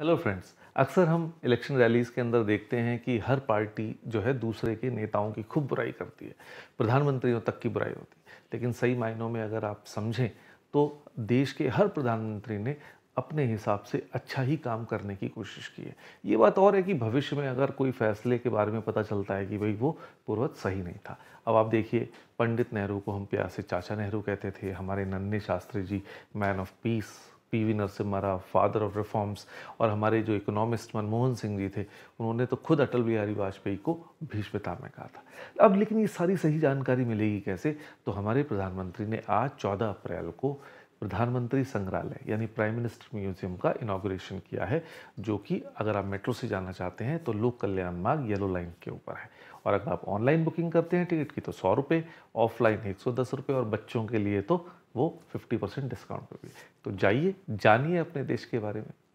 hello friends अक्सर हम election rallies के अंदर देखते हैं कि हर पार्टी जो है दूसरे के नेताओं की खूब बुराई करती है प्रधानमंत्रियों तक की बुराई होती है लेकिन सही मायनों में अगर आप समझें तो देश के हर प्रधानमंत्री ने अपने हिसाब से अच्छा ही काम करने की कोशिश की है ये बात और है कि भविष्य में अगर कोई फैसले के बारे में पता चलता है कि भाई वो पूर्वत सही नहीं था अब आप देखिए पंडित नेहरू को हम प्यार से चाचा नेहरू कहते थे हमारे नन्हे Shastri ji man of peace P V Narasimha father of reforms और हमारे जो इकोनॉमिस्ट मनमोहन सिंह जी थे उन्होंने तो खुद अटल बिहारी वाजपेयी को भीष्मता में कहा था अब लेकिन ये सारी सही जानकारी मिलेगी कैसे तो हमारे प्रधानमंत्री ने आज चौदह अप्रैल को प्रधानमंत्री संग्रहालय यानी प्राइम मिनिस्टर म्यूजियम का इनाग्रेशन किया है जो कि अगर आप मेट्रो से जाना चाहते हैं तो लोक कल्याण मार्ग येलो लाइन के ऊपर है और अगर आप ऑनलाइन बुकिंग करते हैं टिकट की तो सौ रुपये ऑफलाइन एक सौ दस रुपये और बच्चों के लिए तो वो फिफ्टी परसेंट डिस्काउंट पर भी तो जाइए जानिए अपने देश के बारे में